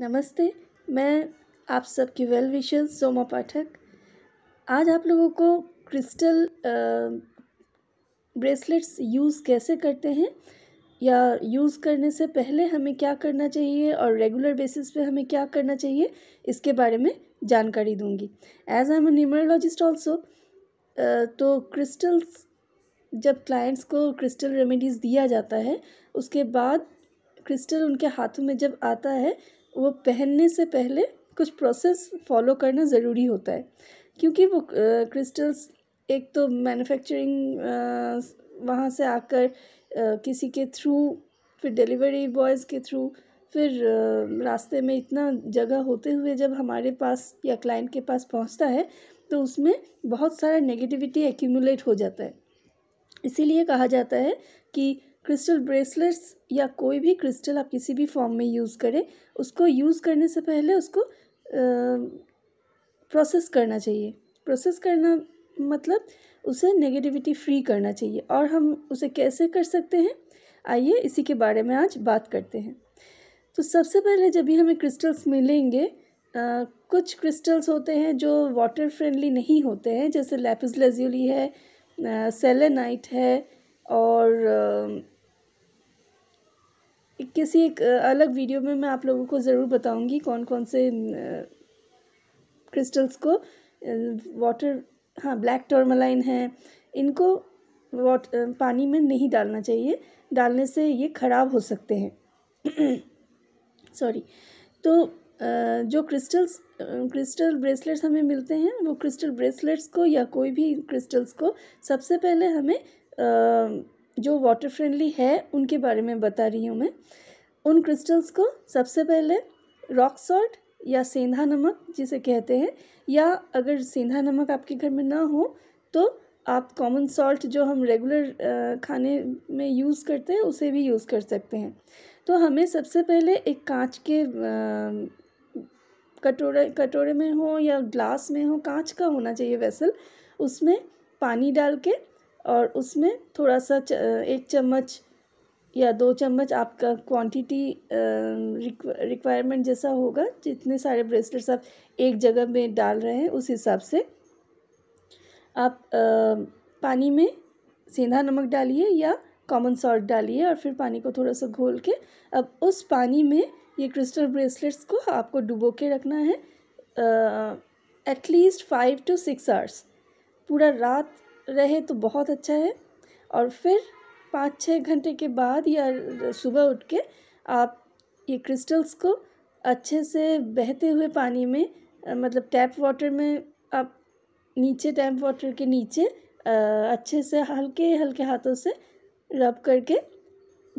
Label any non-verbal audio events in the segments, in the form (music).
नमस्ते मैं आप सबकी वेल विशेज सोमा पाठक आज आप लोगों को क्रिस्टल ब्रेसलेट्स यूज़ कैसे करते हैं या यूज़ करने से पहले हमें क्या करना चाहिए और रेगुलर बेसिस पे हमें क्या करना चाहिए इसके बारे में जानकारी दूंगी as I am numerologist also तो क्रिस्टल्स जब क्लाइंट्स को क्रिस्टल रेमेडीज़ दिया जाता है उसके बाद क्रिस्टल उनके हाथों में जब आता है वो पहनने से पहले कुछ प्रोसेस फॉलो करना ज़रूरी होता है क्योंकि वो क्रिस्टल्स एक तो मैन्युफैक्चरिंग वहाँ से आकर किसी के थ्रू फिर डिलीवरी बॉयज़ के थ्रू फिर रास्ते में इतना जगह होते हुए जब हमारे पास या क्लाइंट के पास पहुँचता है तो उसमें बहुत सारा नेगेटिविटी एक्यूमुलेट हो जाता है इसीलिए कहा जाता है कि क्रिस्टल ब्रेसलेट्स या कोई भी क्रिस्टल आप किसी भी फॉर्म में यूज़ करें उसको यूज़ करने से पहले उसको प्रोसेस करना चाहिए प्रोसेस करना मतलब उसे नेगेटिविटी फ्री करना चाहिए और हम उसे कैसे कर सकते हैं आइए इसी के बारे में आज बात करते हैं तो सबसे पहले जब भी हमें क्रिस्टल्स मिलेंगे आ, कुछ क्रिस्टल्स होते हैं जो वाटर फ्रेंडली नहीं होते हैं जैसे लेपिस लेजुली है सेलेनाइट है और किसी एक अलग वीडियो में मैं आप लोगों को ज़रूर बताऊंगी कौन कौन से क्रिस्टल्स को वाटर हाँ ब्लैक टर्मलाइन है इनको वाट पानी में नहीं डालना चाहिए डालने से ये ख़राब हो सकते हैं सॉरी (clears throat) तो जो क्रिस्टल्स क्रिस्टल ब्रेसलेट्स हमें मिलते हैं वो क्रिस्टल ब्रेसलेट्स को या कोई भी क्रिस्टल्स को सबसे पहले हमें जो वाटर फ्रेंडली है उनके बारे में बता रही हूँ मैं उन क्रिस्टल्स को सबसे पहले रॉक सॉल्ट या सेंधा नमक जिसे कहते हैं या अगर सेंधा नमक आपके घर में ना हो तो आप कॉमन सॉल्ट जो हम रेगुलर खाने में यूज़ करते हैं उसे भी यूज़ कर सकते हैं तो हमें सबसे पहले एक कांच के कटोरे कटोरे में हो या ग्लास में हो कांच का होना चाहिए वेसल उसमें पानी डाल के और उसमें थोड़ा सा एक चम्मच या दो चम्मच आपका क्वांटिटी रिक्वायरमेंट जैसा होगा जितने सारे ब्रेसलेट्स आप एक जगह में डाल रहे हैं उस हिसाब से आप पानी में सेंधा नमक डालिए या कॉमन सॉल्ट डालिए और फिर पानी को थोड़ा सा घोल के अब उस पानी में ये क्रिस्टल ब्रेसलेट्स को आपको डुबो के रखना है at least five to six hours पूरा रात रहे तो बहुत अच्छा है और फिर पाँच छः घंटे के बाद या सुबह उठ के आप ये क्रिस्टल्स को अच्छे से बहते हुए पानी में मतलब टैप वाटर में आप नीचे टैप वाटर के नीचे अच्छे से हल्के हल्के हाथों से रब करके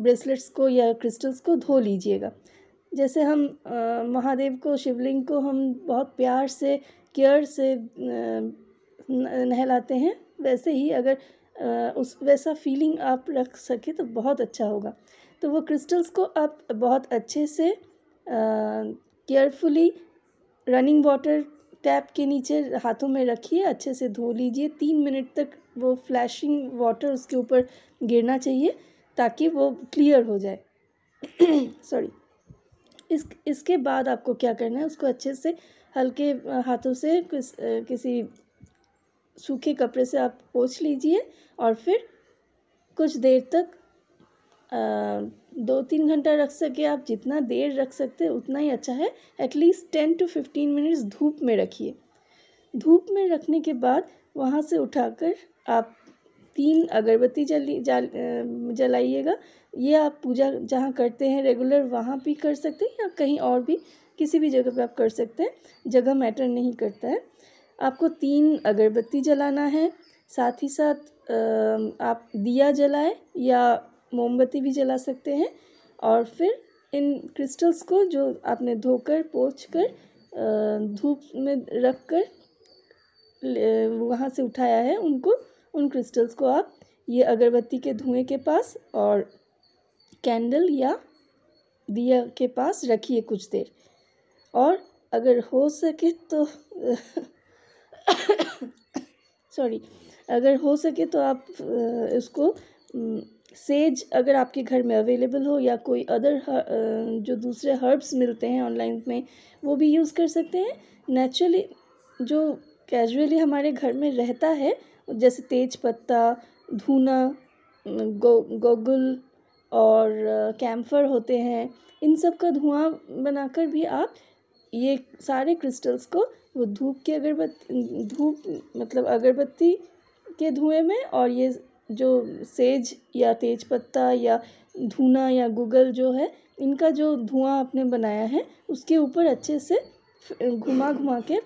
ब्रेसलेट्स को या क्रिस्टल्स को धो लीजिएगा जैसे हम महादेव को शिवलिंग को हम बहुत प्यार से केयर से नहलाते हैं वैसे ही अगर उस वैसा फीलिंग आप रख सके तो बहुत अच्छा होगा तो वो क्रिस्टल्स को आप बहुत अच्छे से केयरफुली रनिंग वाटर टैप के नीचे हाथों में रखिए अच्छे से धो लीजिए तीन मिनट तक वो फ्लैशिंग वाटर उसके ऊपर गिरना चाहिए ताकि वो क्लियर हो जाए सॉरी (clears throat) इस इसके बाद आपको क्या करना है उसको अच्छे से हल्के हाथों से किस, किसी सूखे कपड़े से आप पोछ लीजिए और फिर कुछ देर तक दो तीन घंटा रख सके आप जितना देर रख सकते उतना ही अच्छा है at least ten to fifteen minutes धूप में रखिए धूप में रखने के बाद वहाँ से उठाकर आप तीन अगरबत्ती जली जल जलाइएगा ये आप पूजा जहाँ करते हैं रेगुलर वहाँ भी कर सकते हैं या कहीं और भी किसी भी जगह पे आप कर सकते हैं जगह मैटर नहीं करता है आपको तीन अगरबत्ती जलाना है साथ ही साथ आप दिया जलाएं या मोमबत्ती भी जला सकते हैं और फिर इन क्रिस्टल्स को जो आपने धोकर पोछ कर धूप में रख कर वहाँ से उठाया है उनको उन क्रिस्टल्स को आप ये अगरबत्ती के धुएं के पास और कैंडल या दिया के पास रखिए कुछ देर और अगर हो सके तो (laughs) सॉरी अगर हो सके तो आप इसको सेज अगर आपके घर में अवेलेबल हो या कोई अदर जो दूसरे हर्ब्स मिलते हैं ऑनलाइन में वो भी यूज़ कर सकते हैं नेचुरली जो कैजुअली हमारे घर में रहता है जैसे तेज पत्ता धुना गो गोगुल और कैम्फर होते हैं इन सब का धुआं बनाकर भी आप ये सारे क्रिस्टल्स को वो धूप की अगरबत्ती धूप मतलब अगरबत्ती के धुएँ में और ये जो सेज या तेजपत्ता या धुना या गूगल जो है इनका जो धुआँ आपने बनाया है उसके ऊपर अच्छे से घुमा घुमा के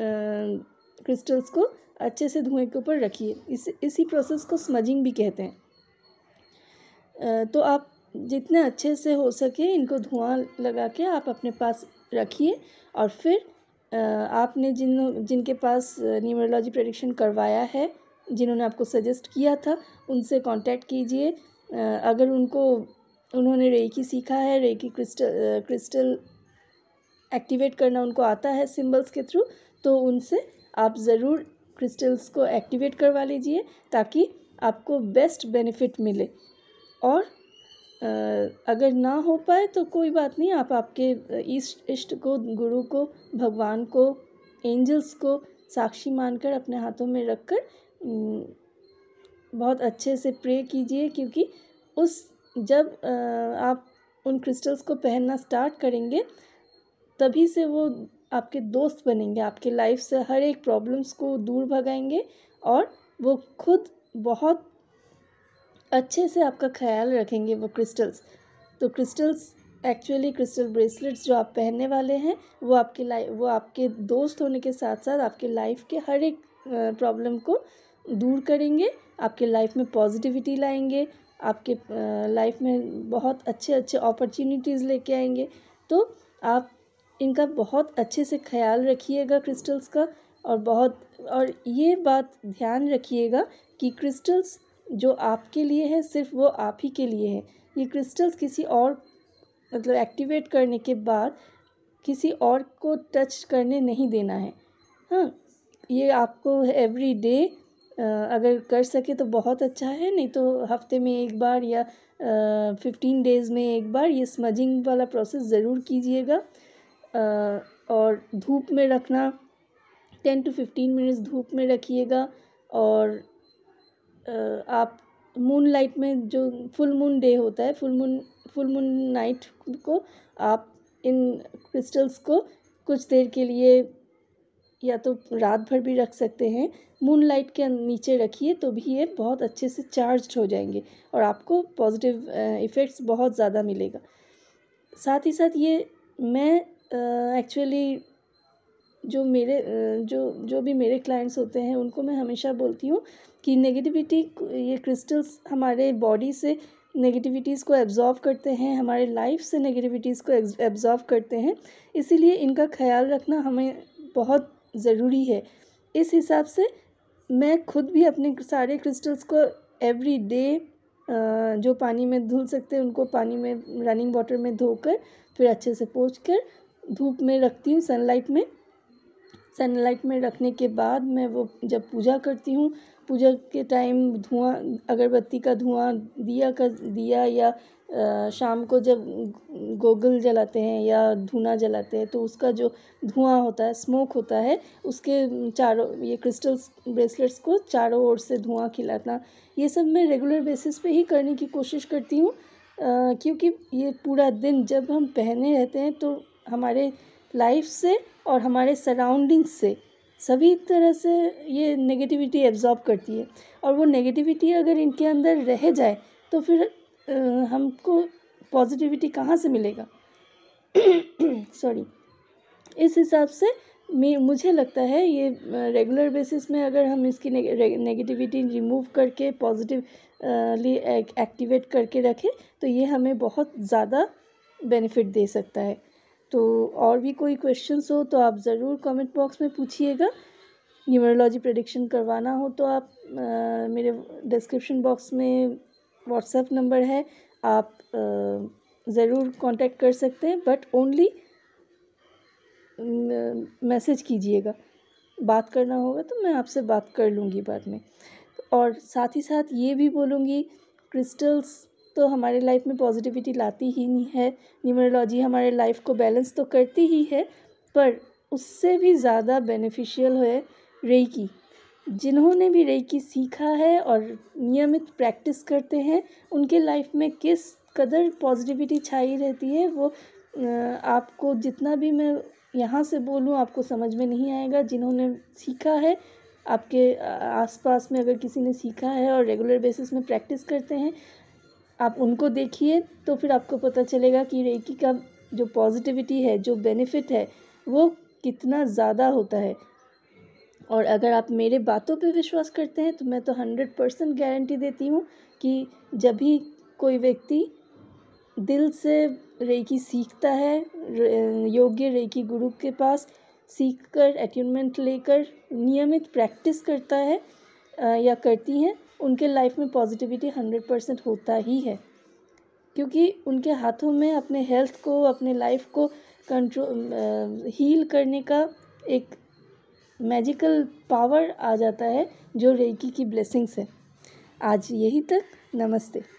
क्रिस्टल्स को अच्छे से धुएँ के ऊपर रखिए इस इसी प्रोसेस को स्मजिंग भी कहते हैं तो आप जितने अच्छे से हो सके इनको धुआं लगा के आप अपने पास रखिए और फिर आपने जिन जिनके पास न्यूमरोलॉजी प्रडिक्शन करवाया है जिन्होंने आपको सजेस्ट किया था उनसे कांटेक्ट कीजिए अगर उनको उन्होंने रेकी सीखा है रेकी क्रिस्टल क्रिस्टल एक्टिवेट करना उनको आता है सिंबल्स के थ्रू तो उनसे आप ज़रूर क्रिस्टल्स को एक्टिवेट करवा लीजिए ताकि आपको बेस्ट बेनिफिट मिले और अगर ना हो पाए तो कोई बात नहीं आप आपके इष्ट इष्ट को गुरु को भगवान को एंजल्स को साक्षी मानकर अपने हाथों में रखकर बहुत अच्छे से प्रे कीजिए क्योंकि उस जब आप उन क्रिस्टल्स को पहनना स्टार्ट करेंगे तभी से वो आपके दोस्त बनेंगे आपके लाइफ से हर एक प्रॉब्लम्स को दूर भगाएंगे और वो खुद बहुत अच्छे से आपका ख्याल रखेंगे वो क्रिस्टल्स तो क्रिस्टल्स एक्चुअली क्रिस्टल ब्रेसलेट्स जो आप पहनने वाले हैं वो आपके लाइफ वो आपके दोस्त होने के साथ साथ आपके लाइफ के हर एक प्रॉब्लम को दूर करेंगे आपके लाइफ में पॉजिटिविटी लाएंगे आपके लाइफ में बहुत अच्छे अच्छे अपॉर्चुनिटीज़ लेके आएंगे तो आप इनका बहुत अच्छे से ख्याल रखिएगा क्रिस्टल्स का और बहुत और ये बात ध्यान रखिएगा कि क्रिस्टल्स जो आपके लिए है सिर्फ वो आप ही के लिए है ये क्रिस्टल्स किसी और मतलब एक्टिवेट करने के बाद किसी और को टच करने नहीं देना है हाँ ये आपको एवरी डे अगर कर सके तो बहुत अच्छा है नहीं तो हफ्ते में एक बार या फिफ्टीन डेज़ में एक बार ये स्मजिंग वाला प्रोसेस ज़रूर कीजिएगा और धूप में रखना टेन टू फिफ्टीन मिनट्स धूप में रखिएगा और आप मून लाइट में जो फुल मून डे होता है full moon full moon night को आप इन क्रिस्टल्स को कुछ देर के लिए या तो रात भर भी रख सकते हैं मून लाइट के नीचे रखिए तो भी ये बहुत अच्छे से चार्ज हो जाएंगे और आपको पॉजिटिव इफ़ेक्ट्स बहुत ज़्यादा मिलेगा साथ ही साथ ये मैं एक्चुअली जो मेरे जो जो भी मेरे क्लाइंट्स होते हैं उनको मैं हमेशा बोलती हूँ कि नेगेटिविटी ये क्रिस्टल्स हमारे बॉडी से नेगेटिविटीज़ को एब्ज़ॉर्व करते हैं हमारे लाइफ से नेगेटिविटीज़ को एब्ज़ॉर्व करते हैं इसीलिए इनका ख्याल रखना हमें बहुत ज़रूरी है इस हिसाब से मैं खुद भी अपने सारे क्रिस्टल्स को एवरी डे जो पानी में धुल सकते हैं उनको पानी में रनिंग वाटर में धोकर फिर अच्छे से पोछ कर धूप में रखती हूँ सनलाइट में सनलाइट में रखने के बाद मैं वो जब पूजा करती हूँ पूजा के टाइम धुआँ अगरबत्ती का धुआँ दिया का दिया या शाम को जब गोगल जलाते हैं या धुना जलाते हैं तो उसका जो धुआँ होता है स्मोक होता है उसके चारों ये क्रिस्टल्स ब्रेसलेट्स को चारों ओर से धुआँ खिलाना ये सब मैं रेगुलर बेसिस पे ही करने की कोशिश करती हूँ क्योंकि ये पूरा दिन जब हम पहने रहते हैं तो हमारे लाइफ से और हमारे सराउंडिंग से सभी तरह से ये नेगेटिविटी एब्ज़ॉर्ब करती है और वो नेगेटिविटी अगर इनके अंदर रह जाए तो फिर हमको पॉजिटिविटी कहाँ से मिलेगा सॉरी (coughs) इस हिसाब से मुझे लगता है ये रेगुलर बेसिस में अगर हम इसकी नेगेटिविटी रिमूव करके पॉजिटिवली एक्टिवेट करके रखें तो ये हमें बहुत ज़्यादा बेनिफिट दे सकता है तो और भी कोई क्वेश्चंस हो तो आप ज़रूर कमेंट बॉक्स में पूछिएगा न्यूमरोलॉजी प्रडिक्शन करवाना हो तो आप आ, मेरे डिस्क्रिप्शन बॉक्स में व्हाट्सएप नंबर है आप ज़रूर कांटेक्ट कर सकते हैं बट ओनली मैसेज कीजिएगा बात करना होगा तो मैं आपसे बात कर लूँगी बाद में और साथ ही साथ ये भी बोलूँगी क्रिस्टल्स तो हमारे लाइफ में पॉजिटिविटी लाती ही नहीं है न्यूमरोलॉजी हमारे लाइफ को बैलेंस तो करती ही है पर उससे भी ज़्यादा बेनिफिशियल है रेकी जिन्होंने भी रेकी सीखा है और नियमित प्रैक्टिस करते हैं उनके लाइफ में किस कदर पॉजिटिविटी छाई रहती है वो आपको जितना भी मैं यहाँ से बोलूँ आपको समझ में नहीं आएगा जिन्होंने सीखा है आपके आसपास में अगर किसी ने सीखा है और रेगुलर बेसिस में प्रैक्टिस करते हैं आप उनको देखिए तो फिर आपको पता चलेगा कि रेकी का जो पॉजिटिविटी है जो बेनिफिट है वो कितना ज़्यादा होता है और अगर आप मेरे बातों पे विश्वास करते हैं तो मैं तो हंड्रेड परसेंट गारंटी देती हूँ कि जब भी कोई व्यक्ति दिल से रेकी सीखता है योग्य रेकी गुरु के पास सीख कर अट्यूनमेंट लेकर नियमित प्रैक्टिस करता है या करती हैं उनके लाइफ में पॉजिटिविटी हंड्रेड परसेंट होता ही है क्योंकि उनके हाथों में अपने हेल्थ को अपने लाइफ को कंट्रोल हील करने का एक मैजिकल पावर आ जाता है जो रेकी की ब्लेसिंग्स है आज यही तक नमस्ते